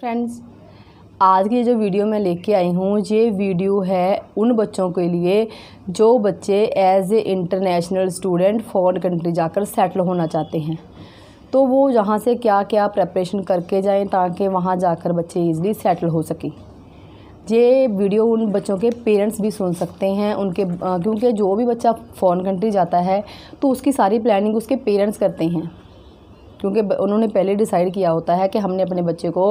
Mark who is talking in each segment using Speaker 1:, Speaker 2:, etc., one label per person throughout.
Speaker 1: friends आज की जो वीडियो मैं लेके आई हूँ ये वीडियो है उन बच्चों के लिए जो बच्चे as a international student foreign country जाकर सेटल होना चाहते हैं तो वो यहाँ से क्या क्या प्रेपरेशन करके जाएं ताकि वहाँ जाकर बच्चे ईजिली सेटल हो सकें ये वीडियो उन बच्चों के पेरेंट्स भी सुन सकते हैं उनके क्योंकि जो भी बच्चा फॉरेन कंट्री जाता है तो उसकी सारी प्लानिंग उसके पेरेंट्स करते हैं क्योंकि उन्होंने पहले डिसाइड किया होता है कि हमने अपने बच्चे को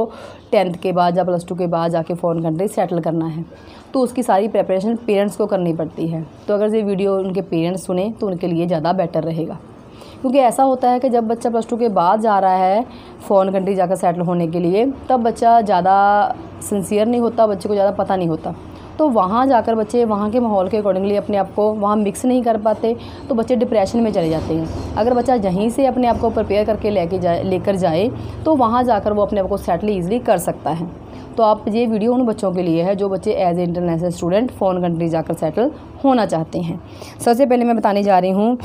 Speaker 1: टेंथ के बाद या प्लस टू के बाद जाके फ़ोन कंट्री सेटल करना है तो उसकी सारी प्रेपरेशन पेरेंट्स को करनी पड़ती है तो अगर ये वीडियो उनके पेरेंट्स सुने तो उनके लिए ज़्यादा बेटर रहेगा क्योंकि ऐसा होता है कि जब बच्चा प्लस टू के बाद जा रहा है फ़ॉरन कंट्री जाकर सेटल होने के लिए तब बच्चा ज़्यादा सिंसियर नहीं होता बच्चे को ज़्यादा पता नहीं होता तो वहाँ जाकर बच्चे वहाँ के माहौल के अकॉर्डिंगली अपने आप को वहाँ मिक्स नहीं कर पाते तो बच्चे डिप्रेशन में चले जाते हैं अगर बच्चा यहीं से अपने आप को प्रिपेयर करके लेके जाए लेकर जाए तो वहाँ जाकर वो अपने आप को सेटल ईजिली कर सकता है तो आप ये वीडियो उन बच्चों के लिए है जो बच्चे as a international student foreign country जाकर सेटल होना चाहते हैं सबसे पहले मैं बताने जा रही हूँ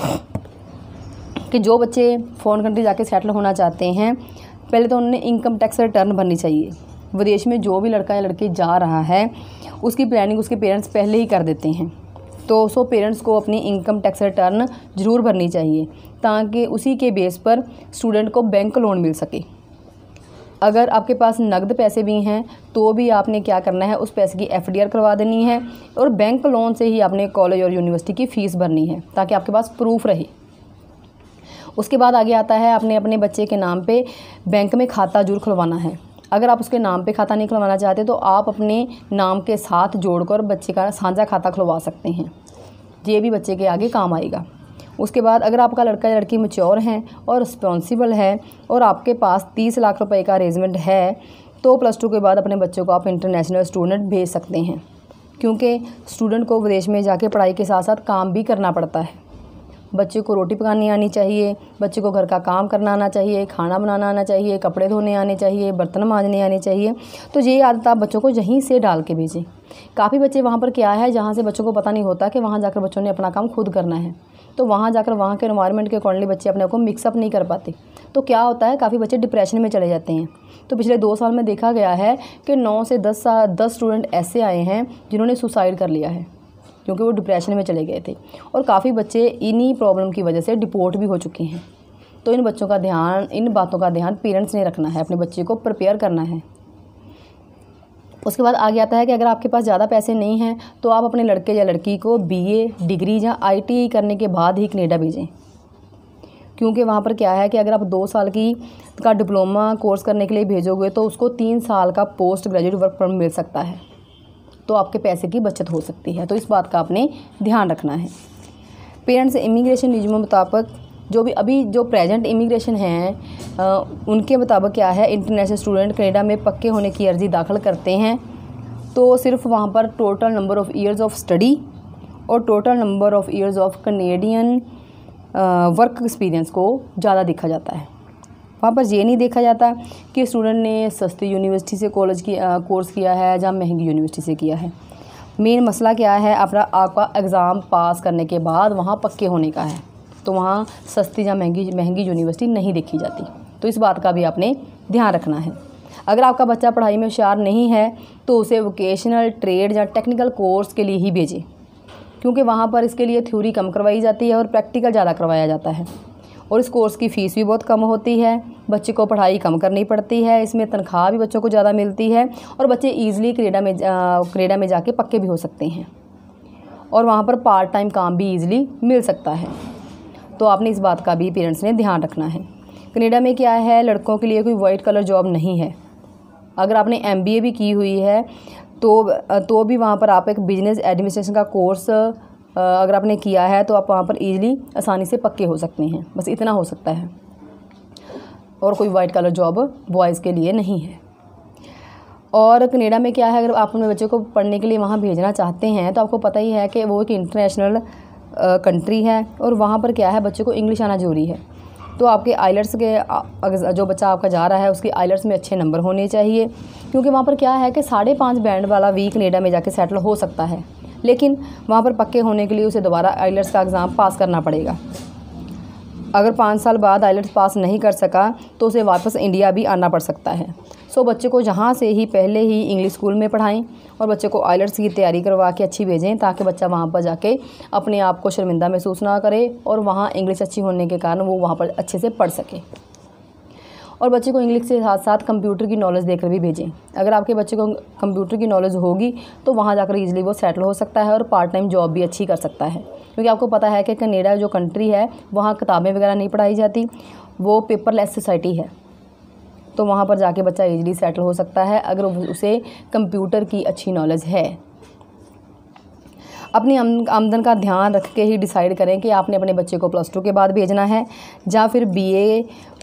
Speaker 1: कि जो बच्चे फ़ॉरन कंट्री जाकर सेटल होना चाहते हैं पहले तो उन्हें इनकम टैक्स रिटर्न भरनी चाहिए विदेश में जो भी लड़का या लड़की जा रहा है उसकी प्लानिंग उसके पेरेंट्स पहले ही कर देते हैं तो सो पेरेंट्स को अपनी इनकम टैक्स रिटर्न ज़रूर भरनी चाहिए ताकि उसी के बेस पर स्टूडेंट को बैंक लोन मिल सके अगर आपके पास नकद पैसे भी हैं तो भी आपने क्या करना है उस पैसे की एफ करवा देनी है और बैंक लोन से ही आपने कॉलेज और यूनिवर्सिटी की फ़ीस भरनी है ताकि आपके पास प्रूफ रहे उसके बाद आगे आता है आपने अपने बच्चे के नाम पे बैंक में खाता जरूर खुलवाना है अगर आप उसके नाम पे खाता नहीं खुलवाना चाहते तो आप अपने नाम के साथ जोड़कर बच्चे का साझा खाता खुलवा सकते हैं ये भी बच्चे के आगे काम आएगा उसके बाद अगर आपका लड़का या लड़की मच्योर हैं और रिस्पॉन्सिबल है और आपके पास तीस लाख रुपए का अरेंजमेंट है तो प्लस टू के बाद अपने बच्चों को आप इंटरनेशनल स्टूडेंट भेज सकते हैं क्योंकि स्टूडेंट को विदेश में जाके पढ़ाई के साथ साथ काम भी करना पड़ता है बच्चे को रोटी पकानी आनी चाहिए बच्चे को घर का काम करना आना चाहिए खाना बनाना आना चाहिए कपड़े धोने आने चाहिए बर्तन मांजने आने चाहिए तो ये आदत आप बच्चों को यहीं से डाल के भेजें काफ़ी बच्चे वहाँ पर क्या है जहाँ से बच्चों को पता नहीं होता कि वहाँ जाकर बच्चों ने अपना काम खुद करना है तो वहाँ जाकर वहाँ के इन्वायरमेंट के अकॉर्डली बच्चे अपने को मिक्सअप नहीं कर पाते तो क्या होता है काफ़ी बच्चे डिप्रेशन में चले जाते हैं तो पिछले दो साल में देखा गया है कि नौ से दस साल दस स्टूडेंट ऐसे आए हैं जिन्होंने सुसाइड कर लिया है क्योंकि वो डिप्रेशन में चले गए थे और काफ़ी बच्चे इन्हीं प्रॉब्लम की वजह से डिपोर्ट भी हो चुके हैं तो इन बच्चों का ध्यान इन बातों का ध्यान पेरेंट्स ने रखना है अपने बच्चे को प्रिपेयर करना है उसके बाद आगे आता है कि अगर आपके पास ज़्यादा पैसे नहीं हैं तो आप अपने लड़के या लड़की को बीए डिग्री या आईटीआई e करने के बाद ही कनेडा भेजें क्योंकि वहाँ पर क्या है कि अगर आप दो साल की का डिप्लोमा कोर्स करने के लिए भेजोगे तो उसको तीन साल का पोस्ट ग्रेजुएट वर्क परमिट मिल सकता है तो आपके पैसे की बचत हो सकती है तो इस बात का आपने ध्यान रखना है पेरेंट्स इमिग्रेशन नियमों मुताबिक जो भी अभी जो प्रेजेंट इमिग्रेशन हैं उनके मुताबिक क्या है इंटरनेशनल स्टूडेंट कनेडा में पक्के होने की अर्ज़ी दाखिल करते हैं तो सिर्फ वहाँ पर total number of years of study और total number of years of Canadian work experience को ज़्यादा देखा जाता है वहाँ पर ये नहीं देखा जाता कि स्टूडेंट ने सस्ती यूनिवर्सिटी से कॉलेज की कोर्स किया है या महंगी यूनिवर्सिटी से किया है मेन मसला क्या है अपना आपका एग्ज़ाम पास करने के बाद वहाँ पक्के होने का है तो वहाँ सस्ती या महंगी महंगी यूनिवर्सिटी नहीं देखी जाती तो इस बात का भी आपने ध्यान रखना है अगर आपका बच्चा पढ़ाई में होशियार नहीं है तो उसे वोकेशनल ट्रेड या टेक्निकल कोर्स के लिए ही भेजें क्योंकि वहाँ पर इसके लिए थ्योरी कम करवाई जाती है और प्रैक्टिकल ज़्यादा करवाया जाता है और इस कोर्स की फ़ीस भी बहुत कम होती है बच्चे को पढ़ाई कम करनी पड़ती है इसमें तनख्वाह भी बच्चों को ज़्यादा मिलती है और बच्चे ईज़िली क्रेडा में क्रेडा में जाके पक्के भी हो सकते हैं और वहाँ पर पार्ट टाइम काम भी ईज़िली मिल सकता है तो आपने इस बात का भी पेरेंट्स ने ध्यान रखना है कनेडा में क्या है लड़कों के लिए कोई वाइट कलर जॉब नहीं है अगर आपने एम भी की हुई है तो तो भी वहाँ पर आप एक बिजनेस एडमिनिस्ट्रेशन का कोर्स अगर आपने किया है तो आप वहाँ पर ईजिली आसानी से पक्के हो सकते हैं बस इतना हो सकता है और कोई वाइट कलर जॉब बॉयज़ के लिए नहीं है और कनेडा में क्या है अगर आप अपने बच्चों को पढ़ने के लिए वहाँ भेजना चाहते हैं तो आपको पता ही है कि वो एक इंटरनेशनल कंट्री है और वहाँ पर क्या है बच्चों को इंग्लिश आना ज़रूरी है तो आपके आइलट्स के अगर जो बच्चा आपका जा रहा है उसके आइलट्स में अच्छे नंबर होने चाहिए क्योंकि वहाँ पर क्या है कि साढ़े पाँच बैंड वाला वी कनेडा में जाके सेटल हो सकता है लेकिन वहाँ पर पक्के होने के लिए उसे दोबारा आइलट्स का एग्ज़ाम पास करना पड़ेगा अगर पाँच साल बाद आइलट्स पास नहीं कर सका तो उसे वापस इंडिया भी आना पड़ सकता है सो बच्चे को जहाँ से ही पहले ही इंग्लिश स्कूल में पढ़ाएं और बच्चे को आइलट्स की तैयारी करवा के अच्छी भेजें ताकि बच्चा वहाँ पर जाके अपने आप को शर्मिंदा महसूस ना करे और वहाँ इंग्लिश अच्छी होने के कारण वो वहाँ पर अच्छे से पढ़ सके और बच्चे को इंग्लिश के साथ साथ कंप्यूटर की नॉलेज देकर भी भेजें अगर आपके बच्चे को कंप्यूटर की नॉलेज होगी तो वहाँ जाकर ईजिली वो सेटल हो सकता है और पार्ट टाइम जॉब भी अच्छी कर सकता है क्योंकि आपको पता है कि कनेडा जो कंट्री है वहाँ किताबें वगैरह नहीं पढ़ाई जाती वो पेपरलेस सोसाइटी है तो वहाँ पर जाके बच्चा ईजिली सेटल हो सकता है अगर उसे कंप्यूटर की अच्छी नॉलेज है अपनी आमदन का ध्यान रख के ही डिसाइड करें कि आपने अपने बच्चे को प्लस टू के बाद भेजना है या फिर बी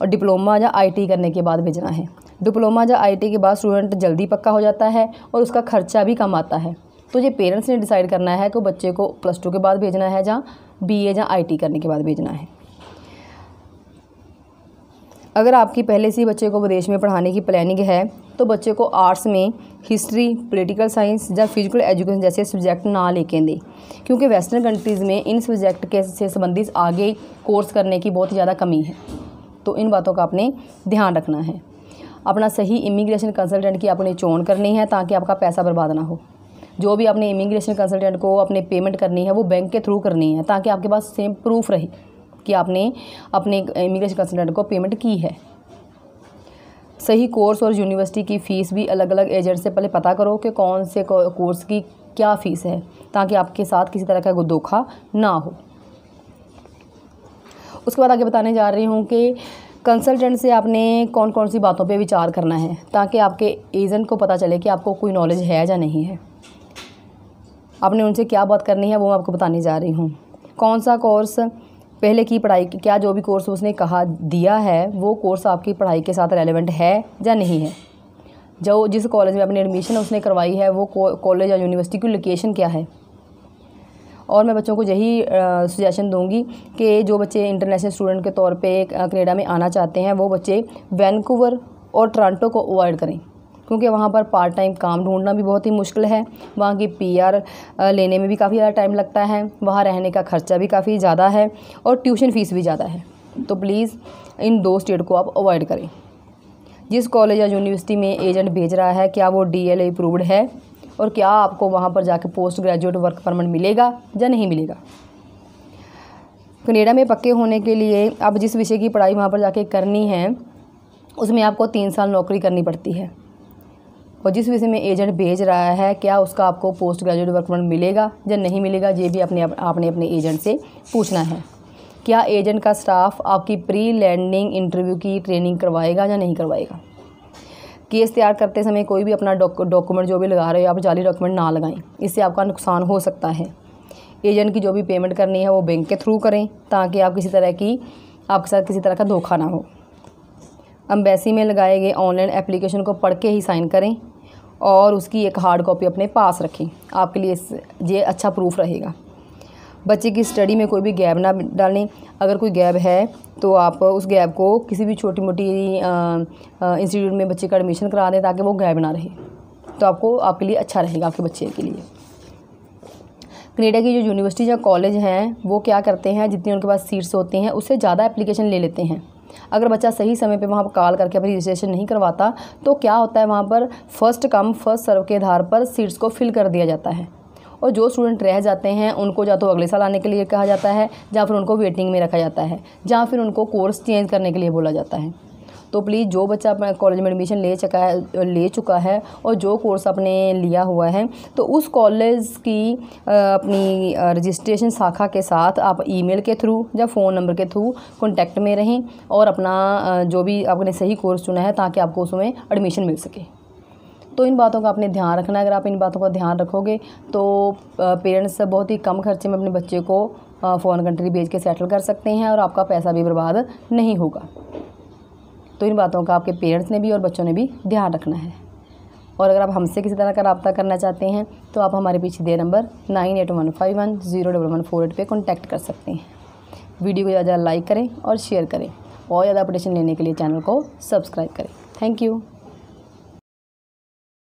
Speaker 1: और डिप्लोमा या टी करने के बाद भेजना है डिप्लोमा या टी के बाद स्टूडेंट जल्दी पक्का हो जाता है और उसका खर्चा भी कम आता है तो ये पेरेंट्स ने डिसाइड करना है कि बच्चे को प्लस टू के बाद भेजना है या बी ए या आई टी करने के बाद भेजना है अगर आपकी पहले से ही बच्चे को विदेश में पढ़ाने की प्लानिंग है तो बच्चे को आर्ट्स में हिस्ट्री पॉलिटिकल साइंस या फिजिकल एजुकेशन जैसे सब्जेक्ट ना लेके दें क्योंकि वेस्टर्न कंट्रीज़ में इन सब्जेक्ट के से संबंधित आगे कोर्स करने की बहुत ज़्यादा कमी है तो इन बातों का आपने ध्यान रखना है अपना सही इमिग्रेशन कंसल्टेंट की आपने चोन करनी है ताकि आपका पैसा बर्बाद ना हो जो भी आपने इमिग्रेशन कंसल्टेंट को अपने पेमेंट करनी है वो बैंक के थ्रू करनी है ताकि आपके पास सेम प्रूफ रहे कि आपने अपने इमिग्रेशन कंसल्टेंट को पेमेंट की है सही कोर्स और यूनिवर्सिटी की फ़ीस भी अलग अलग एजेंट से पहले पता करो कि कौन से कोर्स की क्या फ़ीस है ताकि आपके साथ किसी तरह का धोखा ना हो उसके बाद आगे बताने जा रही हूँ कि कंसल्टेंट से आपने कौन कौन सी बातों पे विचार करना है ताकि आपके एजेंट को पता चले कि आपको कोई नॉलेज है या नहीं है आपने उनसे क्या बात करनी है वो मैं आपको बताने जा रही हूँ कौन सा कोर्स पहले की पढ़ाई की क्या जो भी कोर्स उसने कहा दिया है वो कोर्स आपकी पढ़ाई के साथ रेलिवेंट है या नहीं है जो जिस कॉलेज में अपनी एडमिशन उसने करवाई है वो कॉलेज या यूनिवर्सिटी की लोकेशन क्या है और मैं बच्चों को यही सुजेशन दूंगी कि जो बच्चे इंटरनेशनल स्टूडेंट के तौर पे कनेडा में आना चाहते हैं वो बच्चे वैनकूवर और टोरंटो को अवॉइड करें क्योंकि वहाँ पर पार्ट टाइम काम ढूंढना भी बहुत ही मुश्किल है वहाँ की पी लेने में भी काफ़ी ज़्यादा टाइम लगता है वहाँ रहने का खर्चा भी काफ़ी ज़्यादा है और ट्यूशन फ़ीस भी ज़्यादा है तो प्लीज़ इन दो स्टेट को आप अवॉइड करें जिस कॉलेज या यूनिवर्सिटी में एजेंट भेज रहा है क्या वो डी एल अप्रूव्ड है और क्या आपको वहाँ पर जाके पोस्ट ग्रेजुएट वर्क परमिट मिलेगा या नहीं मिलेगा कनेडा में पक्के होने के लिए आप जिस विषय की पढ़ाई वहाँ पर जाके करनी है उसमें आपको तीन साल नौकरी करनी पड़ती है और जिस विषय में एजेंट भेज रहा है क्या उसका आपको पोस्ट ग्रेजुएट वर्क परमिट मिलेगा या नहीं मिलेगा ये भी अपने आपने अपने एजेंट से पूछना है क्या एजेंट का स्टाफ आपकी प्री लैंडिंग इंटरव्यू की ट्रेनिंग करवाएगा या नहीं करवाएगा केस तैयार करते समय कोई भी अपना डॉक्यूमेंट जो भी लगा रहे हो आप जाली डॉक्यूमेंट ना लगाएं इससे आपका नुकसान हो सकता है एजेंट की जो भी पेमेंट करनी है वो बैंक के थ्रू करें ताकि आप किसी तरह की आपके साथ किसी तरह का धोखा ना हो अम्बेसी में लगाए गए ऑनलाइन एप्लीकेशन को पढ़ के ही साइन करें और उसकी एक हार्ड कॉपी अपने पास रखें आपके लिए ये अच्छा प्रूफ रहेगा बच्चे की स्टडी में कोई भी गैप ना डालें अगर कोई गैप है तो आप उस गैप को किसी भी छोटी मोटी इंस्टीट्यूट में बच्चे का एडमिशन करा दें ताकि वो गैप ना रहे तो आपको आपके लिए अच्छा रहेगा आपके बच्चे के लिए कनेडा की जो यूनिवर्सिटी या कॉलेज हैं वो क्या करते हैं जितनी उनके पास सीट्स होती हैं उससे ज़्यादा एप्लीकेशन ले लेते हैं अगर बच्चा सही समय पर वहाँ पर कॉल करके अपनी रजिस्ट्रेशन नहीं करवाता तो क्या होता है वहाँ पर फर्स्ट कम फर्स्ट सर्व के आधार पर सीट्स को फिल कर दिया जाता है और जो स्टूडेंट रह जाते हैं उनको या तो अगले साल आने के लिए कहा जाता है या फिर उनको वेटिंग में रखा जाता है या फिर उनको कोर्स चेंज करने के लिए बोला जाता है तो प्लीज़ जो बच्चा अपना कॉलेज में एडमिशन ले चुका है ले चुका है और जो कोर्स आपने लिया हुआ है तो उस कॉलेज की अपनी रजिस्ट्रेशन शाखा के साथ आप ईमेल के थ्रू या फ़ोन नंबर के थ्रू कॉन्टैक्ट में रहें और अपना जो भी आपने सही कोर्स चुना है ताकि आपको उसमें एडमिशन मिल सके तो इन बातों का आपने ध्यान रखना है अगर आप इन बातों का ध्यान रखोगे तो पेरेंट्स बहुत ही कम खर्चे में अपने बच्चे को फ़ॉरन कंट्री भेज के सेटल कर सकते हैं और आपका पैसा भी बर्बाद नहीं होगा तो इन बातों का आपके पेरेंट्स ने भी और बच्चों ने भी ध्यान रखना है और अगर आप हमसे किसी तरह का रबता करना चाहते हैं तो आप हमारे पीछे दिए number nine eight one five one zero double one four eight पर कॉन्टैक्ट कर सकते हैं वीडियो को ज़्यादा लाइक करें और शेयर करें और ज़्यादा अपडेशन लेने के लिए चैनल को सब्सक्राइब करें थैंक यू